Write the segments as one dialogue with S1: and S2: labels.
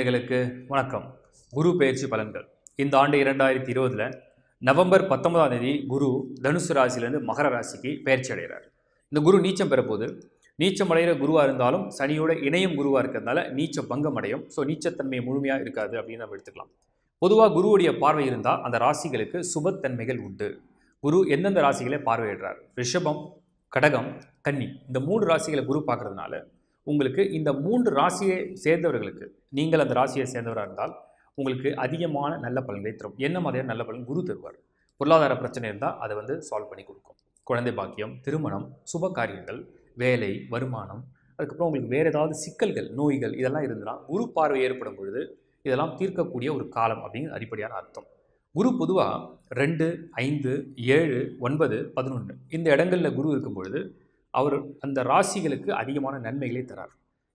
S1: நேயர்களுக்கு வணக்கம் குரு பயிற்சி பலன்கள் இந்த ஆண்டு இரண்டாயிரத்தி இருபதில் நவம்பர் பத்தொன்பதாம் தேதி குரு தனுசு ராசியிலேருந்து மகர ராசிக்கு பயிற்சி அடைகிறார் இந்த குரு நீச்சம் பெறப்போது நீச்சம் அடைகிற குருவாக இருந்தாலும் சனியோட இணையம் குருவாக இருக்கிறதுனால நீச்ச பங்கம் அடையும் ஸோ நீச்சத்தன்மை முழுமையாக இருக்காது அப்படின்னு நம்ம எடுத்துக்கலாம் பொதுவாக குருவுடைய பார்வை இருந்தால் அந்த ராசிகளுக்கு சுபத்தன்மைகள் உண்டு குரு எந்தெந்த ராசிகளை பார்வையிடுறார் ரிஷபம் கடகம் கன்னி இந்த மூணு ராசிகளை குரு பார்க்குறதுனால உங்களுக்கு இந்த மூன்று ராசியை சேர்ந்தவர்களுக்கு நீங்கள் அந்த ராசியை சேர்ந்தவராக இருந்தால் உங்களுக்கு அதிகமான நல்ல பலன்களை தரும் என்ன மாதிரியான நல்ல பலன் குரு தருவார் பொருளாதார பிரச்சனை இருந்தால் அதை வந்து சால்வ் பண்ணி கொடுக்கும் குழந்தை பாக்கியம் திருமணம் சுப காரியங்கள் வேலை வருமானம் அதுக்கப்புறம் உங்களுக்கு வேறு ஏதாவது சிக்கல்கள் நோய்கள் இதெல்லாம் இருந்ததுன்னா குரு பார்வை ஏற்படும் பொழுது இதெல்லாம் தீர்க்கக்கூடிய ஒரு காலம் அப்படிங்கிற அடிப்படையான அர்த்தம் குரு பொதுவாக ரெண்டு ஐந்து ஏழு ஒன்பது பதினொன்று இந்த இடங்களில் குரு இருக்கும் பொழுது அவர் அந்த ராசிகளுக்கு அதிகமான நன்மைகளை தரார்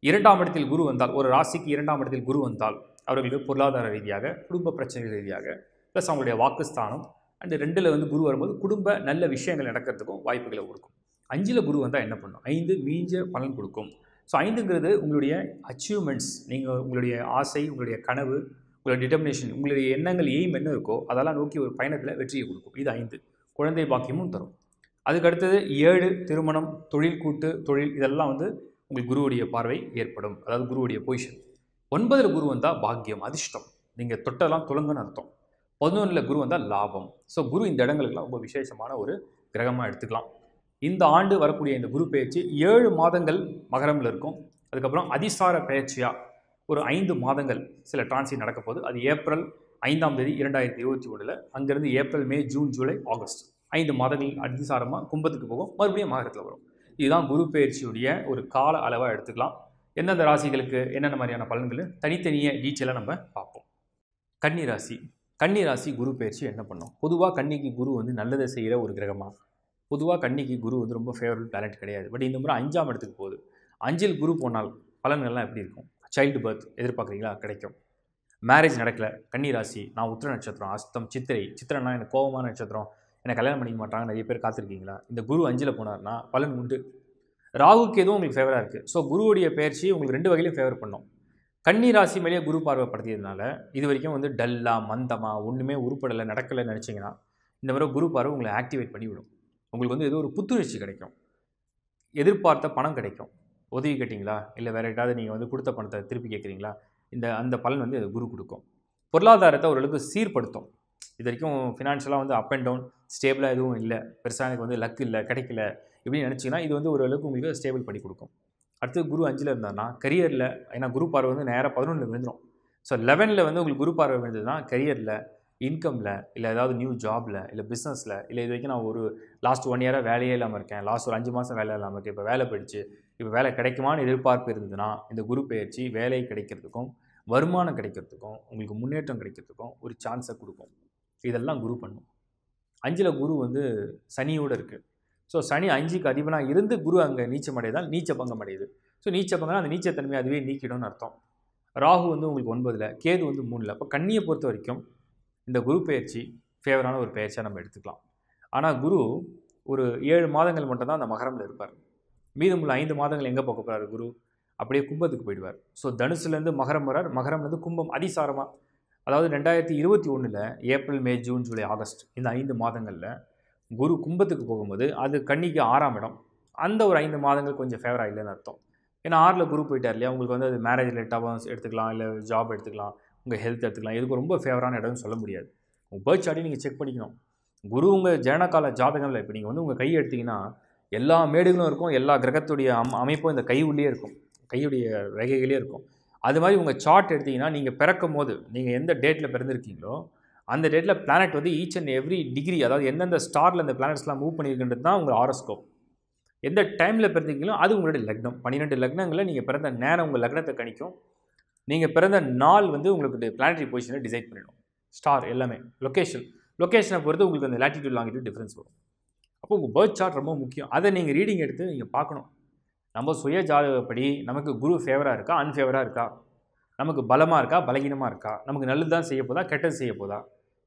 S1: இரண்டாம் இடத்தில் குரு வந்தால் ஒரு ராசிக்கு இரண்டாம் இடத்தில் குரு வந்தால் அவர்களுக்கு பொருளாதார ரீதியாக குடும்ப பிரச்சனைகள் ரீதியாக ப்ளஸ் அவங்களுடைய வாக்குஸ்தானம் அண்டு ரெண்டில் வந்து குரு வரும்போது குடும்ப நல்ல விஷயங்கள் நடக்கிறதுக்கும் வாய்ப்புகளை கொடுக்கும் அஞ்சில் குரு வந்தால் என்ன பண்ணும் ஐந்து மீஞ்ச பலன் கொடுக்கும் ஸோ ஐந்துங்கிறது உங்களுடைய அச்சீவ்மெண்ட்ஸ் நீங்கள் உங்களுடைய ஆசை உங்களுடைய கனவு உங்களுடைய டிட்டர்மினேஷன் உங்களுடைய எண்ணங்கள் எய்ம் என்ன இருக்கோ அதெல்லாம் நோக்கி ஒரு பயணத்தில் வெற்றியை கொடுக்கும் இது ஐந்து குழந்தை பாக்கியமும் தரும் அதுக்கு அடுத்தது ஏழு திருமணம் தொழில் கூட்டு தொழில் இதெல்லாம் வந்து உங்களுக்கு குருவுடைய பார்வை ஏற்படும் அதாவது குருவுடைய பொசிஷன் ஒன்பதில் குரு வந்தால் பாக்கியம் அதிர்ஷ்டம் நீங்கள் தொட்டெல்லாம் துளங்குன்னு அர்த்தம் பதினொன்றில் குரு வந்தால் லாபம் ஸோ குரு இந்த இடங்களுக்கெல்லாம் ரொம்ப விசேஷமான ஒரு கிரகமாக எடுத்துக்கலாம் இந்த ஆண்டு வரக்கூடிய இந்த குரு பயிற்சி ஏழு மாதங்கள் மகரமில் இருக்கும் அதுக்கப்புறம் அதிசார பயிற்சியாக ஒரு ஐந்து மாதங்கள் சில டிரான்சிட் நடக்க போகுது அது ஏப்ரல் ஐந்தாம் தேதி இரண்டாயிரத்தி இருபத்தி ஒன்றில் அங்கேருந்து April May June July August ஐந்து மாதங்கள் அதிசாரமாக கும்பத்துக்கு போகும் மறுபடியும் மகரத்தில் வரும் இதுதான் குரு பயிற்சியுடைய ஒரு கால அளவாக எடுத்துக்கலாம் எந்தெந்த ராசிகளுக்கு என்னென்ன மாதிரியான பலன்கள் தனித்தனிய டீச்செல்லாம் நம்ம பார்ப்போம் கன்னி ராசி கன்னி ராசி குரு பயிற்சி என்ன பண்ணும் பொதுவாக கன்னிக்கு குரு வந்து நல்லதை செய்கிற ஒரு கிரகமாக பொதுவாக கன்னிக்கு குரு வந்து ரொம்ப ஃபேவரட் டேலண்ட் கிடையாது பட் இந்த முறை அஞ்சாம் இடத்துக்கு போகுது அஞ்சில் குரு போனால் பலன்கள்லாம் எப்படி இருக்கும் சைல்டு பர்த் எதிர்பார்க்குறீங்களா கிடைக்கும் மேரேஜ் நடக்கலை கன்னி ராசி நான் உத்திர நட்சத்திரம் அஸ்தம் சித்திரை சித்திரன்னா எனக்கு கோபமான நட்சத்திரம் என்னை கல்யாணம் பண்ணிக்க மாட்டாங்க நிறைய பேர் காத்திருக்கீங்களா இந்த குரு அஞ்சில் போனார்னா பலன் உண்டு ராகுக்கு எதுவும் உங்களுக்கு ஃபேவராக இருக்குது ஸோ குருவுடைய பயிற்சி உங்களுக்கு ரெண்டு வகையிலும் ஃபேவர் பண்ணும் கன்னி ராசி மேலேயே குரு பார்வைப்படுத்தியதுனால இது வரைக்கும் வந்து டல்லாக மந்தமாக ஒன்றுமே உருப்படலை நடக்கலை நினச்சிங்கன்னா இந்த மாதிரி குரு பார்வை உங்களை ஆக்டிவேட் பண்ணிவிடும் உங்களுக்கு வந்து ஏதோ ஒரு புத்துணர்ச்சி கிடைக்கும் எதிர்பார்த்த பணம் கிடைக்கும் உதவி கேட்டிங்களா இல்லை வேறு ஏதாவது நீங்கள் வந்து கொடுத்த பணத்தை திருப்பி கேட்குறீங்களா இந்த அந்த பலன் வந்து அது குரு கொடுக்கும் பொருளாதாரத்தை ஓரளவுக்கு சீர்படுத்தும் இது வரைக்கும் ஃபினான்ஷியலாக வந்து அப் அண்ட் டவுன் ஸ்டேபிளாக எதுவும் இல்லை பெருசாக எனக்கு வந்து லக் இல்லை கிடைக்கல இப்படின்னு நினச்சிங்கன்னா இது வந்து ஓரளவுக்கு உங்களுக்கு ஸ்டேபிள் பண்ணி கொடுக்கும் அடுத்து குரு அஞ்சில் இருந்தாருன்னா கரியரில் ஏன்னா குரு பார்வை வந்து நேராக பதினொன்றில் விழுந்துடும் ஸோ லெவனில் வந்து உங்களுக்கு குரு பார்வை விழுந்ததுன்னா கரியரில் இன்கமில் இல்லை ஏதாவது நியூ ஜாபில் இல்லை பிஸ்னஸில் இல்லை இது வரைக்கும் நான் ஒரு லாஸ்ட் ஒன் இயராக வேலையே இல்லாமல் இருக்கேன் லாஸ்ட் ஒரு அஞ்சு மாதம் வேலை இல்லாமல் இருக்கேன் இப்போ வேலை போயிடுச்சு இப்போ வேலை கிடைக்குமான்னு எதிர்பார்ப்பு இருந்ததுன்னா இந்த குரு பயிற்சி வேலை கிடைக்கிறதுக்கும் வருமானம் கிடைக்கிறதுக்கும் உங்களுக்கு முன்னேற்றம் கிடைக்கிறதுக்கும் ஒரு சான்ஸை கொடுக்கும் இதெல்லாம் குரு பண்ணும் அஞ்சில் குரு வந்து சனியோடு இருக்குது ஸோ சனி அஞ்சுக்கு அதிபனாக இருந்து குரு அங்கே நீச்சம் அடையதால் நீச்ச பங்கம் அடையுது ஸோ நீச்ச பங்கம்னா அந்த நீச்சத்தன்மை அதுவே நீக்கிடும்னு அர்த்தம் ராகு வந்து உங்களுக்கு ஒன்பதில் கேது வந்து மூணில் அப்போ கண்ணியை பொறுத்த வரைக்கும் இந்த குரு பயிற்சி ஃபேவரான ஒரு பயிற்சியாக நம்ம எடுத்துக்கலாம் ஆனால் குரு ஒரு ஏழு மாதங்கள் மட்டும்தான் அந்த மகரமில் இருப்பார் மீதமுள்ள ஐந்து மாதங்கள் எங்கே போக போகிறார் குரு அப்படியே கும்பத்துக்கு போயிடுவார் ஸோ தனுசுலேருந்து மகரம் வரார் மகரம்லேருந்து கும்பம் அதிசாரமாக அதாவது ரெண்டாயிரத்தி இருபத்தி ஒன்றில் April May June July August இந்த ஐந்து மாதங்களில் குரு கும்பத்துக்கு போகும்போது அது கன்னிக்கு ஆறாம் இடம் அந்த ஒரு ஐந்து மாதங்கள் கொஞ்சம் ஃபேவராக இல்லைன்னு அர்த்தம் ஏன்னா ஆறில் குரு போயிட்டார் இல்லையா உங்களுக்கு வந்து அது மேரேஜ் ரிலேட்டாக எடுத்துக்கலாம் இல்லை ஜாப் எடுத்துக்கலாம் உங்கள் ஹெல்த் எடுத்துக்கலாம் இதுக்கு ரொம்ப ஃபேவரான இடம்னு சொல்ல முடியாது உங்கள் பேர்த் சார்ட்டையும் நீங்கள் செக் பண்ணிக்கணும் குரு உங்கள் ஜனகால ஜாதகமில் இப்போ நீங்கள் வந்து உங்கள் கை எடுத்திங்கன்னா எல்லா மேடுகளும் இருக்கும் எல்லா கிரகத்துடைய அம் அமைப்பும் இந்த கை உள்ளே இருக்கும் கையுடைய ரேகைகளே இருக்கும் அது மாதிரி உங்கள் சார்ட் எடுத்திங்கன்னா நீங்கள் பிறக்கும் போது நீங்கள் எந்த டேட்டில் பிறந்திருக்கீங்களோ அந்த டேட்டில் பிளானட் வந்து ஈச் அண்ட் எவ்ரி டிகிரி அதாவது எந்தெந்த ஸ்டாரில் அந்த பிளானட்ஸ்லாம் மூவ் பண்ணியிருக்கின்றது தான் உங்கள் ஆரோஸ்கோப் எந்த டைமில் பிறந்தீங்களோ அது உங்களுடைய லக்னம் பன்னிரெண்டு லக்னங்களில் நீங்கள் பிறந்த நேரம் உங்கள் லக்னத்தை கணிக்கும் நீங்கள் பிறந்த நாள் வந்து உங்களுக்கு பிளானட்ரி பொசிஷனை டிசைட் பண்ணிடும் ஸ்டார் எல்லாமே லொக்கேஷன் லொக்கேஷனை பொறுத்து உங்களுக்கு அந்த லேட்டிடியூட் வாங்கிட்டு டிஃப்ரென்ஸ் வரும் அப்போ உங்கள் பேர்த் சார்ட் ரொம்ப முக்கியம் அதை நீங்கள் ரீடிங் எடுத்து நீங்கள் பார்க்கணும் நம்ம சுய ஜாதகப்படி நமக்கு குரு ஃபேவராக இருக்கா அன்ஃபேவராக இருக்கா நமக்கு பலமாக இருக்கா பலகீனமாக இருக்கா நமக்கு நல்லது தான் செய்ய போதா கெட்டது செய்ய போதா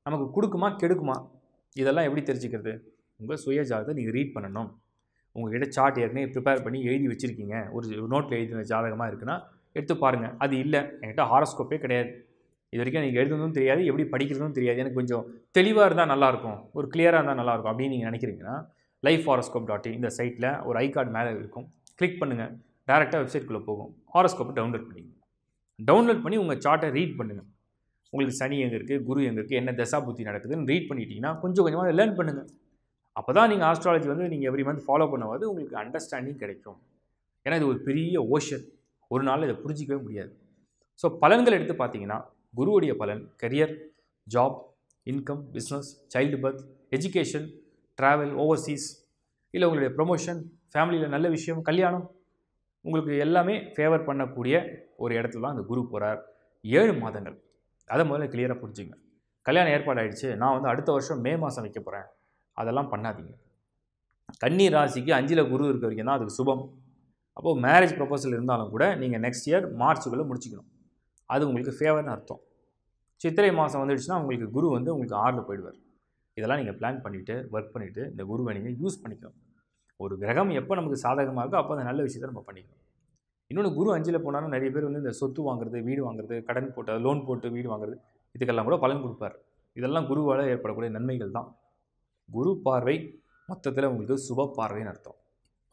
S1: நமக்கு கொடுக்குமா கெடுக்குமா இதெல்லாம் எப்படி தெரிஞ்சுக்கிறது உங்கள் சுய ஜாதகத்தை நீங்கள் ரீட் பண்ணணும் உங்கள்கிட்ட சார்ட் ஏற்கனவே ப்ரிப்பேர் பண்ணி எழுதி வச்சுருக்கீங்க ஒரு நோட்டில் எழுதின ஜாதகமாக இருக்குன்னா எடுத்து பாருங்கள் அது இல்லை என்கிட்ட ஹாரோஸ்கோப்பே கிடையாது இது வரைக்கும் எனக்கு எழுதுனதும் தெரியாது எப்படி படிக்கிறதும் தெரியாது எனக்கு கொஞ்சம் தெளிவாக இருந்தால் நல்லாயிருக்கும் ஒரு கிளியராக இருந்தால் நல்லாயிருக்கும் அப்படின்னு நீங்கள் நினைக்கிறீங்கன்னா லைஃப் ஹாரோஸ்கோப் டாட் இந்த சைட்டில் ஒரு ஐ கார்டு மேலே இருக்கும் கிளிக் பண்ணுங்கள் டேரெக்டாக வெப்சைட்குள்ளே போகும் ஹாரஸ்கோப்பை டவுன்லோட் பண்ணிங்க டவுன்லோட் பண்ணி உங்கள் சார்ட்டை ரீட் பண்ணுங்கள் உங்களுக்கு சனி எங்கே இருக்குது குரு எங்கே இருக்குது என்ன தசா புத்தி நடக்குதுன்னு ரீட் பண்ணிட்டீங்கன்னா கொஞ்சம் கொஞ்சமாக லேர்ன் பண்ணுங்கள் அப்போ தான் நீங்கள் ஆஸ்ட்ராலஜி வந்து நீங்கள் எவ்ரி மந்த் ஃபாலோ பண்ணுவது உங்களுக்கு அண்டர்ஸ்டாண்டிங் கிடைக்கும் ஏன்னா இது ஒரு பெரிய ஓஷன் ஒரு நாள் இதை புரிஞ்சிக்கவே முடியாது ஸோ பலன்கள் எடுத்து பார்த்தீங்கன்னா குருவுடைய பலன் career job income business child birth education travel overseas இல்லை உங்களுடைய ப்ரொமோஷன் ஃபேமிலியில் நல்ல விஷயம் கல்யாணம் உங்களுக்கு எல்லாமே ஃபேவர் பண்ணக்கூடிய ஒரு இடத்துல தான் அந்த குரு போகிறார் ஏழு மாதங்கள் அதை முதல்ல கிளியராக புரிஞ்சுங்க கல்யாணம் ஏற்பாடு ஆகிடுச்சு நான் வந்து அடுத்த வருஷம் மே மாதம் வைக்க போகிறேன் அதெல்லாம் பண்ணாதீங்க கன்னி ராசிக்கு அஞ்சில் குரு இருக்க வரைக்கும் தான் அதுக்கு சுபம் அப்போது மேரேஜ் ப்ரப்போசல் இருந்தாலும் கூட நீங்கள் நெக்ஸ்ட் இயர் மார்ச்சுக்குள்ளே முடிச்சுக்கணும் அது உங்களுக்கு ஃபேவர்னு அர்த்தம் சித்திரை மாதம் வந்துடுச்சுன்னா உங்களுக்கு குரு வந்து உங்களுக்கு ஆறில் போயிடுவார் இதெல்லாம் நீங்கள் பிளான் பண்ணிவிட்டு ஒர்க் பண்ணிவிட்டு இந்த குருவை நீங்கள் யூஸ் பண்ணிக்கணும் ஒரு கிரகம் எப்போ நமக்கு சாதகமாக இருக்கோ அப்போ அந்த நல்ல விஷயத்தை நம்ம பண்ணிக்கணும் இன்னொன்று குரு அஞ்சில் போனாலும் நிறைய பேர் வந்து இந்த சொத்து வாங்குறது வீடு வாங்குறது கடன் போட்டு லோன் போட்டு வீடு வாங்குறது இதுக்கெல்லாம் கூட பலன் கொடுப்பார் இதெல்லாம் குருவால் ஏற்படக்கூடிய நன்மைகள் தான் குரு பார்வை மொத்தத்தில் உங்களுக்கு சுப பார்வைன்னு அர்த்தம்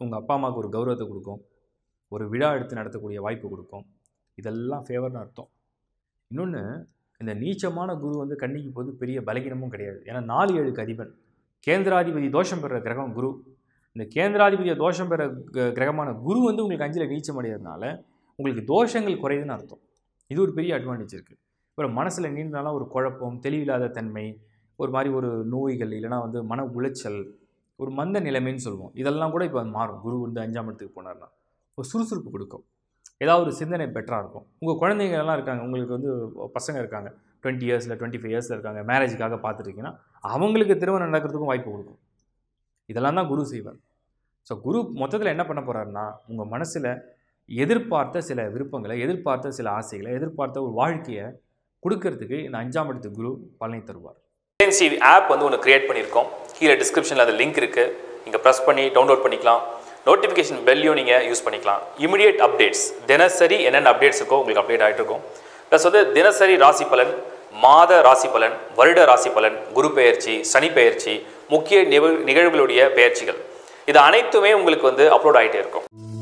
S1: உங்கள் அப்பா அம்மாவுக்கு ஒரு கௌரவத்தை கொடுக்கும் ஒரு விழா எடுத்து நடத்தக்கூடிய வாய்ப்பு கொடுக்கும் இதெல்லாம் ஃபேவர்னு அர்த்தம் இன்னொன்று இந்த நீச்சமான குரு வந்து கண்ணிக்கு போது பெரிய பலகீனமும் கிடையாது ஏன்னா நாலு ஏழுக்கு அதிபன் கேந்திராதிபதி தோஷம் பெற கிரகம் குரு இந்த கேந்திராதிபதியை தோஷம் பெற கிரகமான குரு வந்து உங்களுக்கு அஞ்சில் நீச்சம் அடைகிறதுனால உங்களுக்கு தோஷங்கள் குறையுதுன்னு அர்த்தம் இது ஒரு பெரிய அட்வான்டேஜ் இருக்குது அப்புறம் மனசில் நீந்தாலும் ஒரு குழப்பம் தெளிவில்லாத தன்மை ஒரு மாதிரி ஒரு நோய்கள் இல்லைனா வந்து மன உளைச்சல் ஒரு மந்த நிலைமைன்னு சொல்லுவோம் இதெல்லாம் கூட இப்போ மாறும் குரு வந்து அஞ்சாம் இடத்துக்கு போனார்னா ஒரு சுறுசுறுப்பு கொடுக்கும் ஏதாவது ஒரு சிந்தனை பெட்டராக இருக்கும் உங்கள் குழந்தைங்க எல்லாம் இருக்காங்க உங்களுக்கு வந்து பசங்க இருக்காங்க டுவெண்ட்டி இயர்ஸில் டுவெண்ட்டி ஃபைவ் இயர்ஸில் இருக்காங்க மேரேஜுக்காக பார்த்துருக்கீங்கன்னா அவங்களுக்கு திருமணம் நடக்கிறதுக்கும் வாய்ப்பு கொடுக்கும் இதெல்லாம் தான் குரு செய்வார் ஸோ குரு மொத்தத்தில் என்ன பண்ண போகிறாருன்னா உங்கள் மனசில் எதிர்பார்த்த சில விருப்பங்களை எதிர்பார்த்த சில ஆசைகளை எதிர்பார்த்த ஒரு வாழ்க்கையை கொடுக்கறதுக்கு இந்த அஞ்சாம் இடத்து குரு பலனை தருவார் ஏஜென்சி ஆப் வந்து ஒன்று கிரியேட் பண்ணியிருக்கோம் கீழே டிஸ்கிரிப்ஷனில் அது லிங்க் இருக்குது நீங்கள் ப்ரெஸ் பண்ணி டவுன்லோட் பண்ணிக்கலாம் நோட்டிஃபிகேஷன் பெல்லையும் நீங்கள் யூஸ் பண்ணிக்கலாம் இமிடியேட் அப்டேட்ஸ் தினசரி என்னென்ன அப்டேட்ஸ் இருக்கோ உங்களுக்கு அப்டேட் ஆகிட்டு இருக்கும் ப்ளஸ் வந்து தினசரி ராசி பலன் மாத ராசி பலன் வருட ராசி பலன் குரு பெயர்ச்சி சனி பெயர்ச்சி முக்கிய நிகழ்வுகளுடைய பெயர்ச்சிகள் இது அனைத்துமே உங்களுக்கு வந்து அப்லோட் ஆகிட்டே இருக்கும்